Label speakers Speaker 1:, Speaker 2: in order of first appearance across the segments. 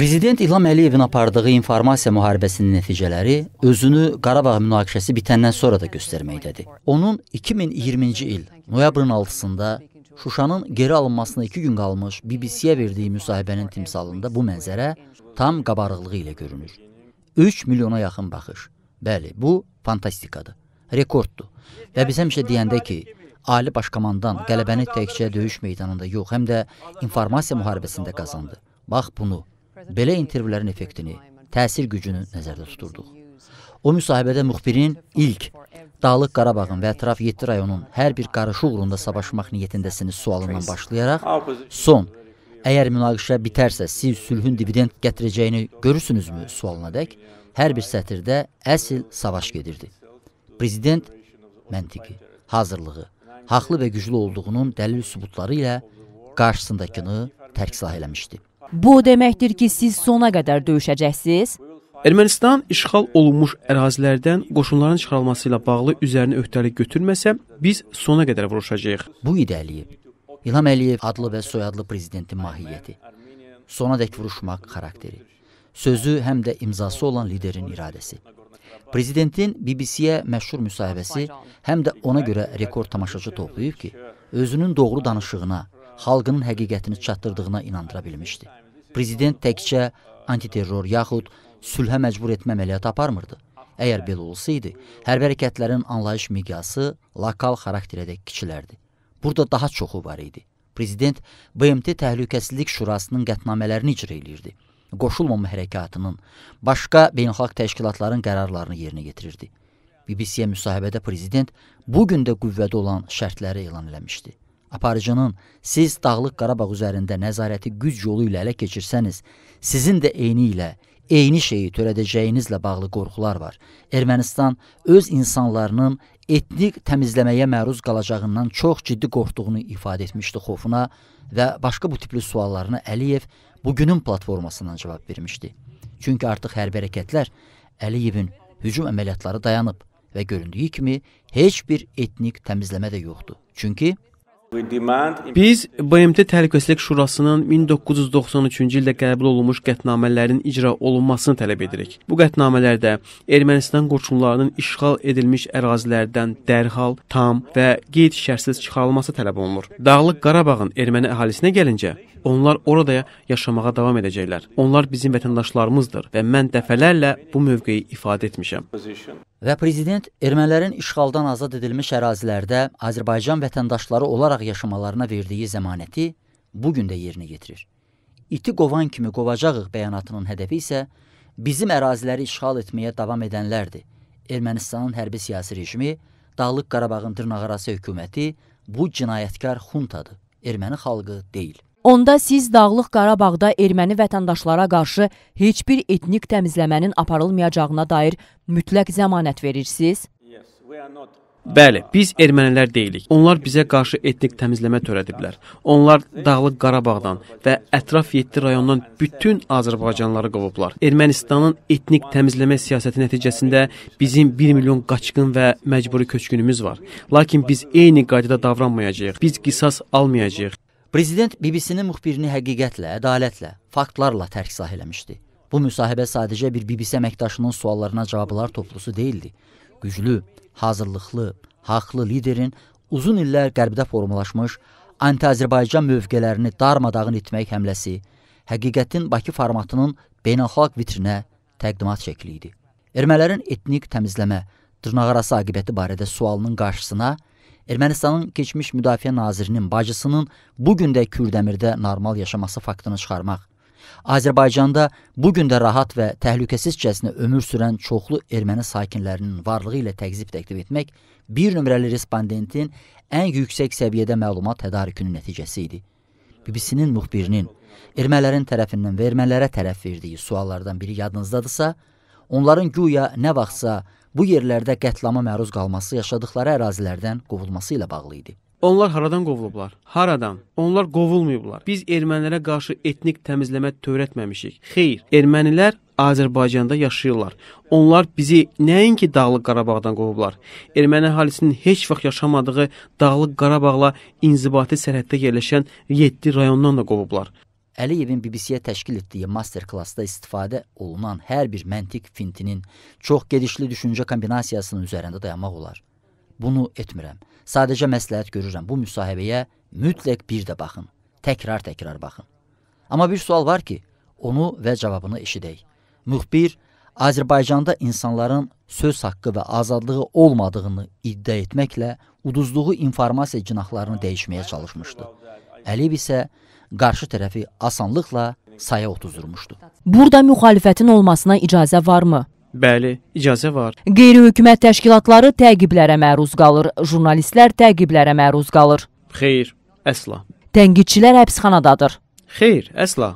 Speaker 1: Prezident İlham Əliyevin apardığı informasiya müharibəsinin nəticələri özünü Qarabağ münaqişəsi bitəndən sonra da göstərməkdədir. Onun 2020-ci il noyabrın 6-sında Şuşanın geri alınmasına 2 gün qalmış BBC-yə verdiyi müsahibənin timsalında bu mənzərə tam qabarıqlığı ilə görünür. 3 milyona yaxın baxış. Bəli, bu fantastikadır, rekorddur. Və biz həmişə deyəndə ki, Ali Başkomandan qələbəni təkcə döyüş meydanında yox, həm də informasiya müharibəsində qazandı. Bax bunu belə intervyuların effektini, təsir gücünü nəzərdə tuturduq. O müsahibədə müxbirin ilk Dağlıq Qarabağın və ətraf 7 rayonun hər bir qarışı uğrunda savaşmaq niyyətindəsiniz sualından başlayaraq son Əgər münaqişə bitərsə, siz sülhün dividend gətirəcəyini görürsünüzmü sualına dək, hər bir sətirdə əsl savaş gedirdi. Prezident məntiqi, hazırlığı, haqlı və güclü olduğunun dəlil sübutları ilə qarşısındakını tərk silah eləmişdi.
Speaker 2: Bu deməkdir ki, siz sona qədər döyüşəcəksiniz?
Speaker 3: Ermənistan işğal olunmuş ərazilərdən qoşunların çıxarılması ilə bağlı üzərinə öhdəlik götürməsə, biz sona qədər vuruşacağıq. Bu idi Əliyev.
Speaker 1: İlham Əliyev adlı və soyadlı prezidentin mahiyyəti. Sonadək vuruşmaq xarakteri. Sözü həm də imzası olan liderin iradəsi. Prezidentin BBC-yə məşhur müsahibəsi həm də ona görə rekord tamaşaçı toplayıb ki, özünün doğru danışığına, xalqının həqiqətini çatdırdığına inandıra bilmişdi. Prezident təkcə antiterror yaxud sülhə məcbur etmə əməliyyatı aparmırdı. Əgər belə olsaydı, hərbi hərəkətlərin anlayış miqyası lokal xarakterdə kiçilərdi. Burada daha çoxu var idi. Prezident BMT Təhlükəsizlik Şurasının qətnamələrini icra eləyirdi. Qoşulmama hərəkatının, başqa beynəlxalq təşkilatların qərarlarını yerinə yetirirdi. BBC-yə müsahibədə prezident bu gün də qüvvədə olan şərtləri elan eləmişdi aparıcının siz Dağlıq Qarabağ üzərində nəzarəti güc yolu ilə ələ keçirsəniz, sizin də eyni ilə eyni şeyi törədəcəyinizlə bağlı qorxular var. Ermənistan öz insanlarının etnik təmizləməyə məruz qalacağından çox ciddi qorxduğunu ifadə etmişdi xofuna və başqa bu tipli suallarına Əliyev bugünün platformasından cavab vermişdi. Çünki artıq hərbi hərəkətlər Əliyevin hücum əməliyyatları dayanıb
Speaker 3: və göründüyü kimi heç bir etnik təmizləmə də yoxdur. Çünki Biz BMT Təhlükəsizlik Şurasının 1993-cü ildə qəbul olunmuş qətnamələrin icra olunmasını tələb edirik. Bu qətnamələrdə Ermənistan qoşunlarının işğal edilmiş ərazilərdən dərhal, tam və qeyd-şərtsiz çıxarılması tələb olunur. Dağlıq Qarabağın erməni əhalisinə gəlincə, onlar orada yaşamağa davam edəcəklər. Onlar bizim vətəndaşlarımızdır və mən dəfələrlə bu mövqeyi ifadə etmişəm. Və
Speaker 1: prezident ermənilərin işğaldan azad edilmiş ərazilərdə Azərbaycan vətəndaşları olaraq
Speaker 3: yaşamalarına
Speaker 1: verdiyi zəmanəti bu gün də yerinə yetirir. İti qovan kimi qovacağıq bəyanatının hədəfi isə bizim əraziləri işğal etməyə davam edənlərdir. Ermənistanın hərbi siyasi rejimi, Dağlıq Qarabağın dırnaqarası hökuməti bu cinayətkar xuntadır. Erməni xalqı deyil.
Speaker 2: Onda siz Dağlıq Qarabağda erməni vətəndaşlara qarşı heç bir etnik təmizləmənin aparılmayacağına dair mütləq zəmanət verirsiniz?
Speaker 3: Bəli, biz ermənilər deyilik. Onlar bizə qarşı etnik təmizləmə törədiblər. Onlar Dağlıq Qarabağdan və ətraf 7 rayondan bütün Azərbaycanlıları qovublar. Ermənistanın etnik təmizləmə siyasəti nəticəsində bizim 1 milyon qaçqın və məcburi köçkünümüz var. Lakin biz eyni qaydada davranmayacağıq. Biz qisas almayacağıq.
Speaker 1: Prezident BBC-nin müxbirini həqiqətlə, ədalətlə, faktlarla tərksah eləmişdi. Bu müsahibə sadəcə bir BBC əməkdaşının suallarına cavablar toplusu deyildi. Güclü, hazırlıqlı, haqlı liderin uzun illər qərbdə formalaşmış anti-Azərbaycan mövqələrini darmadağın etmək həmləsi həqiqətin Bakı formatının beynəlxalq vitrinə təqdimat şəkli idi. Ermənilərin etnik təmizləmə, dırnaqarası aqibəti barədə sualının qarşısına Ermənistanın keçmiş müdafiə nazirinin bacısının bu gün də Kürdəmirdə normal yaşaması faktını çıxarmaq, Azərbaycanda bu gün də rahat və təhlükəsizcəsinə ömür sürən çoxlu erməni sakinlərinin varlığı ilə təqzib təqdim etmək bir nömrəli respondentin ən yüksək səviyyədə məlumat tədarükünün nəticəsi idi. BBC-nin müxbirinin ermənilərin tərəfindən və ermənilərə tərəf verdiyi suallardan biri yadınızdadırsa, onların güya nə vaxtsa bu yerlərdə qətlama məruz qalması yaşadıkları ərazilərdən qovulması ilə bağlı idi.
Speaker 3: Onlar haradan qovulublar? Haradan? Onlar qovulmayıblar. Biz ermənilərə qarşı etnik təmizləmə törətməmişik. Xeyr, ermənilər Azərbaycanda yaşayırlar. Onlar bizi nəinki Dağlıq Qarabağdan qovublar. Erməni əhalisinin heç vaxt yaşamadığı Dağlıq Qarabağla inzibati sərhəddə yerləşən 7 rayondan da qovublar.
Speaker 1: Əliyevin BBC-yə təşkil etdiyi master-klassda istifadə olunan hər bir məntiq fintinin çox gedişli düşüncə kombinasiyasının üzərində dayanmaq olar. Bunu etmirəm. Sadəcə məsləhət görürəm. Bu müsahibəyə mütləq bir də baxın. Təkrar-təkrar baxın. Amma bir sual var ki, onu və cavabını eşidək. Müxbir Azərbaycanda insanların söz haqqı və azadlığı olmadığını iddia etməklə uduzduğu informasiya cinahlarını dəyişməyə çalışmışdı. Əliyev isə qarşı tərəfi asanlıqla saya otuzdurmuşdu.
Speaker 2: Burada müxalifətin olmasına icazə varmı?
Speaker 3: Bəli, icazə var.
Speaker 2: Qeyri-hökumət təşkilatları təqiblərə məruz qalır, jurnalistlər təqiblərə məruz qalır. Xeyr, əsla. Tənqidçilər həbsxanadadır. Xeyr, əsla.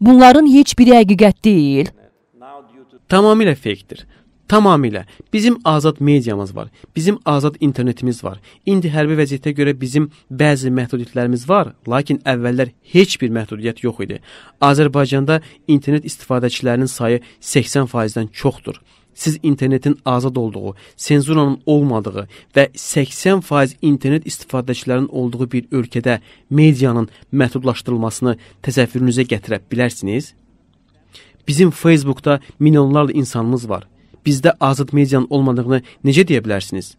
Speaker 2: Bunların heç biri
Speaker 3: həqiqət deyil. Tamamilə feykdir. Tamamilə bizim azad mediamız var, bizim azad internetimiz var. İndi hərbi vəziyyətə görə bizim bəzi məhdudiyyətlərimiz var, lakin əvvəllər heç bir məhdudiyyət yox idi. Azərbaycanda internet istifadəçilərinin sayı 80%-dən çoxdur. Siz internetin azad olduğu, senzuranın olmadığı və 80% internet istifadəçilərinin olduğu bir ölkədə medianın məhdudlaşdırılmasını təsəvvürünüzə gətirə bilərsiniz? Bizim Facebookda milyonlarla insanımız var bizdə azad medianın olmadığını necə deyə bilərsiniz?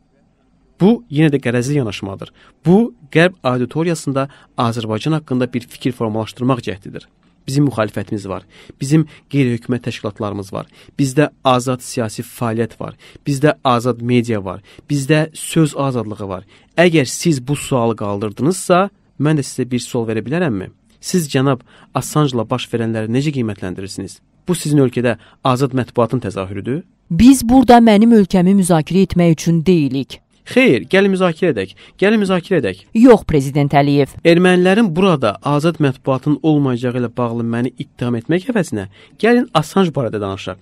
Speaker 3: Bu yenə də qərəzli yanaşmadır. Bu Qərb auditoriyasında Azərbaycan haqqında bir fikir formalaşdırmaq cəhdidir. Bizim müxalifətimiz var. Bizim qeyri-hökumət təşkilatlarımız var. Bizdə azad siyasi fəaliyyət var. Bizdə azad media var. Bizdə söz azadlığı var. Əgər siz bu sualı qaldırdınızsa, mən də sizə bir sual verə bilərəmmi? Siz cənab Assange-la baş verənləri necə qiymətləndirirsiniz? Bu sizin ölkədə azad mətbuatın təzahürüdür?
Speaker 2: Biz burada mənim ölkəmi müzakirə
Speaker 3: etmək üçün deyilik. Xeyr, gəl müzakirə edək. Gəl müzakirə edək. Yox, prezident Əliyev. Ermənilərin burada azad mətbuatın olmayacağı ilə bağlı məni ittiham etmək əvəzinə gəlin Assanj barədə danışaq.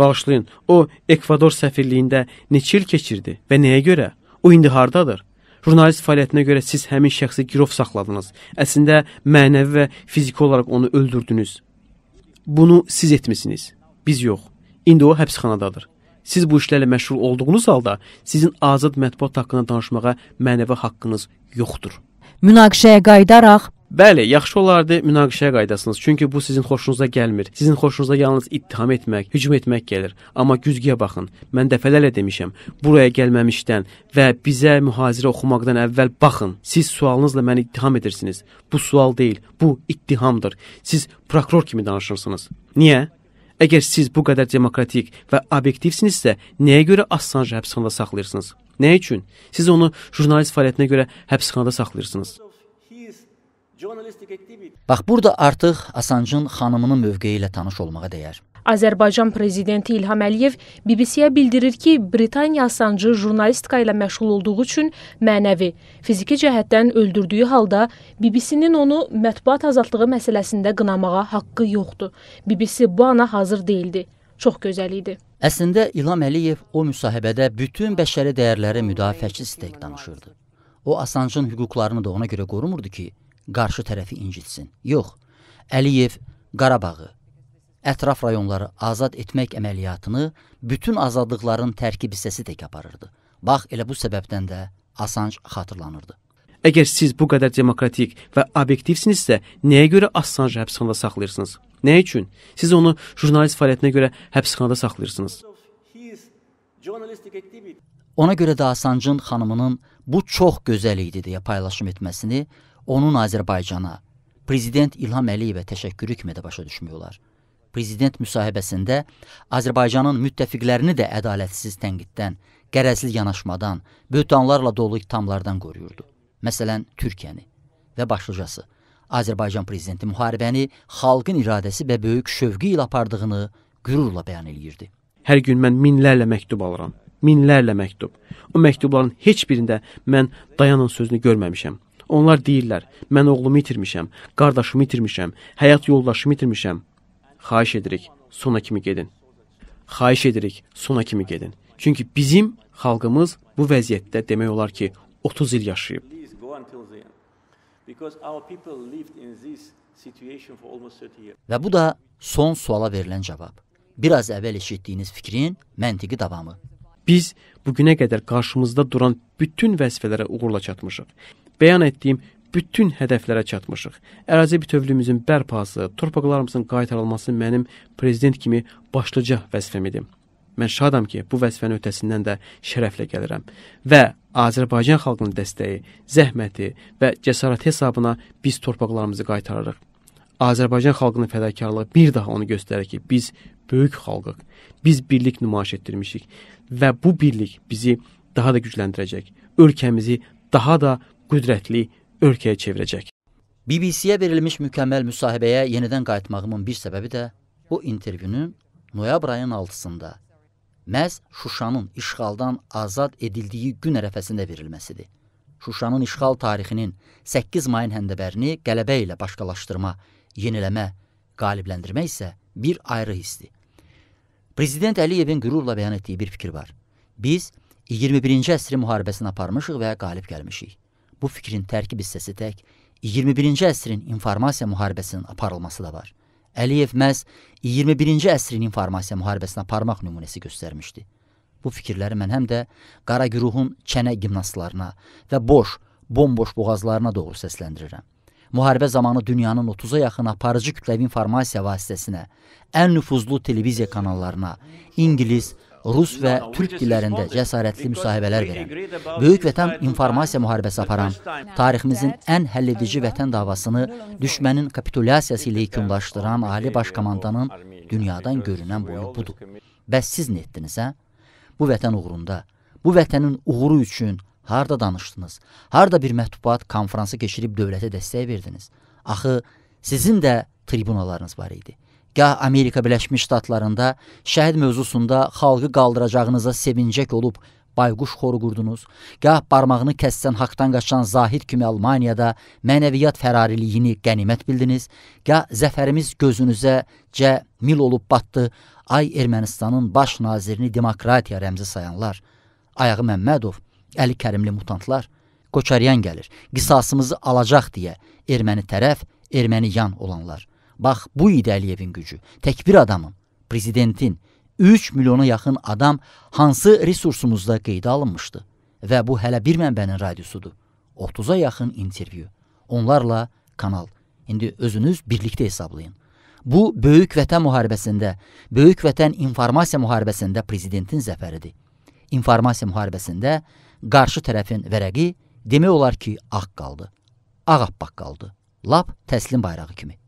Speaker 3: Bağışlayın, o Ekvador səfirliyində neçə il keçirdi və nəyə görə? O indi hardadır? Jurnalist fəaliyyətinə görə siz həmin şəxsi girov saxladınız. Əslində mənəvi və fiziki olaraq onu öldürdünüz. Bunu siz etmisiniz, biz yox. İndi o həbsxanadadır. Siz bu işlərlə məşğul olduğunuz halda sizin azad mətbuat haqqında danışmağa mənəvi haqqınız yoxdur.
Speaker 2: Münaqişəyə qayıdaraq
Speaker 3: Bəli, yaxşı olardı münaqişəyə qaydasınız. Çünki bu sizin xoşunuza gəlmir. Sizin xoşunuza yalnız ittiham etmək, hücum etmək gəlir. Amma güzgüyə baxın. Mən dəfələrlə demişəm, buraya gəlməmişdən və bizə mühazirə oxumaqdan əvvəl baxın. Siz sualınızla məni ittiham edirsiniz. Bu sual deyil, bu ittihamdır. Siz prokuror kimi danışırsınız. Niyə? Əgər siz bu qədər demokratik və obyektivsinizsə, nəyə görə Assange həbsxanada saxlayırsınız? Nə üçün? Siz onu jurnalist fəaliyyətinə görə həbsxanada saxlayırsınız. Bax burada artıq Asanjın xanımının mövqeyi ilə tanış olmağa dəyər. Azərbaycan prezidenti İlham Əliyev BBC-yə bildirir ki, Britaniya Asancı jurnalistika ilə məşğul olduğu üçün mənəvi, fiziki cəhətdən öldürdüyü halda BBC-nin onu mətbuat azadlığı məsələsində qınamağa haqqı yoxdur. BBC bu ana hazır değildi. Çox gözəl idi.
Speaker 1: Əslində İlham Əliyev o müsahibədə bütün bəşəri dəyərləri müdafiəçi istək danışırdı. O Asancın hüquqlarını da ona görə qorumurdu ki, qarşı tərəfi incitsin. Yox, Əliyev Qarabağı, ətraf rayonları azad etmək əməliyyatını bütün azadlıqların tərkib hissəsi tək aparırdı. Bax, elə bu səbəbdən də Assange xatırlanırdı.
Speaker 3: Əgər siz bu qədər demokratik və obyektivsinizsə, nəyə görə Assange həbsxanada saxlayırsınız? Nə üçün? Siz onu jurnalist fəaliyyətinə görə həbsxanada saxlayırsınız.
Speaker 1: Ona görə də Assange-ın xanımının bu çox gözəl idi deyə paylaşım etməsini onun Azərbaycana prezident İlham Əliyevə təşəkkürükmə də başa düşmüyorlar. Prezident müsahibəsində Azərbaycanın müttəfiqlərini də ədalətsiz tənqiddən, qərəzli yanaşmadan, böhtanlarla dolu ittihamlardan qoruyurdu. Məsələn, Türkiyəni və başlıcası Azərbaycan prezidenti müharibəni xalqın iradəsi və böyük şövqi ilə
Speaker 3: apardığını qürurla
Speaker 1: bəyan eləyirdi.
Speaker 3: Hər gün mən minlərlə məktub alıram minlərlə məktub. O məktubların heç birində mən dayanın sözünü görməmişəm. Onlar deyirlər, mən oğlumu itirmişəm, qardaşımı itirmişəm, həyat yoldaşımı itirmişəm. Xahiş edirik, sona kimi gedin. Xahiş edirik, sona kimi gedin. Çünki bizim xalqımız bu vəziyyətdə demək olar ki, 30 il yaşayıb. Və bu da son suala verilən cavab. Biraz əvvəl eşitdiyiniz fikrin məntiqi davamı. Biz bu günə qədər qarşımızda duran bütün vəzifələrə uğurla çatmışıq bəyan etdiyim bütün hədəflərə çatmışıq. Ərazi bütövlüyümüzün bərpası, torpaqlarımızın qaytarılması mənim prezident kimi başlıca vəzifəm idi. Mən şadam ki, bu vəzifənin ötəsindən də şərəflə gəlirəm və Azərbaycan xalqının dəstəyi, zəhməti və cəsarət hesabına biz torpaqlarımızı qaytarırıq. Azərbaycan xalqının fədakarlığı bir daha onu göstərir ki, biz böyük xalqıq. Biz birlik nümayiş etdirmişik və bu birlik bizi daha da gücləndirəcək. Ölkəmizi daha da qüdrətli ölkəyə
Speaker 1: çevirəcək. BBC-yə verilmiş mükəmməl müsahibəyə yenidən qayıtmağımın bir səbəbi də bu intervyunun noyabr ayının 6-sında məhz Şuşanın işğaldan azad edildiyi gün ərəfəsində verilməsidir. Şuşanın işğal tarixinin 8 mayın həndəbərini qələbə ilə başqalaşdırma, yeniləmə, qalibləndirmə isə bir ayrı hissdir. Prezident Əliyevin qürurla bəyan etdiyi bir fikir var. Biz 21-ci əsrin müharibəsini aparmışıq və qalib gəlmişik bu fikrin tərkib hissəsi tək 21-ci əsrin informasiya müharibəsinin aparılması da var. Əliyev məhz 21-ci əsrin informasiya müharibəsini aparmaq nümunəsi göstərmişdi. Bu fikirləri mən həm də qara güruhun çənə gimnastlarına və boş, bomboş boğazlarına doğru səsləndirirəm. Müharibə zamanı dünyanın 30-a yaxın aparıcı kütləvi informasiya vasitəsinə, ən nüfuzlu televiziya kanallarına, ingilis, rus və türk dillərində cəsarətli müsahibələr verən, böyük vətən informasiya müharibəsi aparan, tariximizin ən həlledici vətən davasını düşmənin kapitulyasiyası ilə yekunlaşdıran Ali Baş Komandanın dünyadan görünən boyu budur. Bəs siz nə etdiniz, hə? Bu vətən uğrunda, bu vətənin uğuru üçün harda danışdınız? Harda bir mətbuat konfransı keçirib dövlətə dəstək verdiniz? Axı sizin də tribunalarınız var idi gah Amerika Birləşmiş Ştatlarında şəhid mövzusunda xalqı qaldıracağınıza sevincək olub bayquş xoru qurdunuz, gah barmağını kəssən haqdan qaçan zahid kimi Almaniyada mənəviyyat fərarliliyini qənimət bildiniz, gah zəfərimiz gözünüzə cə mil olub batdı, ay Ermənistanın baş nazirini demokratiya rəmzi sayanlar, Ayağı Məmmədov, Əli Kərimli mutantlar, Qoçaryan gəlir, qisasımızı alacaq deyə erməni tərəf, erməni yan olanlar. Bax bu idi Əliyevin gücü. Tək bir adamın, prezidentin 3 milyona yaxın adam hansı resursumuzda qeydə alınmışdı və bu hələ bir mənbənin radiosudur. 30-a yaxın intervyu. Onlarla kanal. İndi özünüz birlikdə hesablayın. Bu böyük vətən müharibəsində, böyük vətən informasiya müharibəsində prezidentin zəfəridir. İnformasiya müharibəsində qarşı tərəfin vərəqi demək olar ki, ağ qaldı. Ağappaq qaldı. Lap təslim bayrağı kimi.